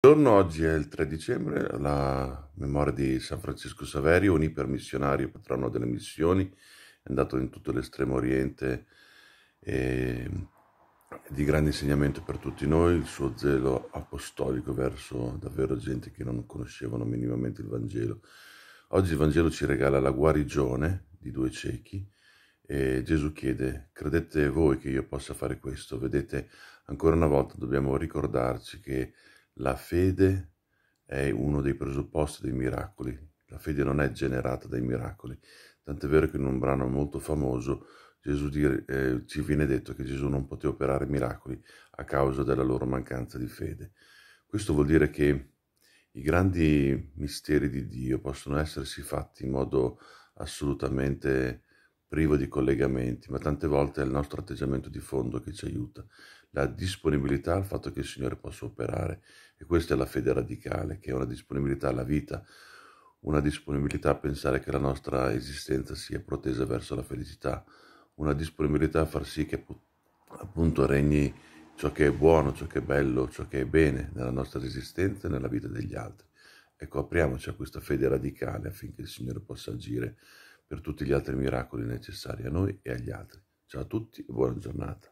Il giorno oggi è il 3 dicembre, la memoria di San Francesco Saverio, un ipermissionario, patrono delle missioni, è andato in tutto l'Estremo Oriente e ehm, di grande insegnamento per tutti noi, il suo zelo apostolico verso davvero gente che non conoscevano minimamente il Vangelo. Oggi il Vangelo ci regala la guarigione di due ciechi e Gesù chiede, credete voi che io possa fare questo? Vedete, ancora una volta dobbiamo ricordarci che la fede è uno dei presupposti dei miracoli. La fede non è generata dai miracoli. Tant'è vero che in un brano molto famoso dire, eh, ci viene detto che Gesù non poteva operare miracoli a causa della loro mancanza di fede. Questo vuol dire che i grandi misteri di Dio possono essersi fatti in modo assolutamente privo di collegamenti, ma tante volte è il nostro atteggiamento di fondo che ci aiuta, la disponibilità al fatto che il Signore possa operare. E questa è la fede radicale, che è una disponibilità alla vita, una disponibilità a pensare che la nostra esistenza sia protesa verso la felicità, una disponibilità a far sì che appunto regni ciò che è buono, ciò che è bello, ciò che è bene nella nostra esistenza e nella vita degli altri. Ecco, apriamoci a questa fede radicale affinché il Signore possa agire per tutti gli altri miracoli necessari a noi e agli altri. Ciao a tutti e buona giornata.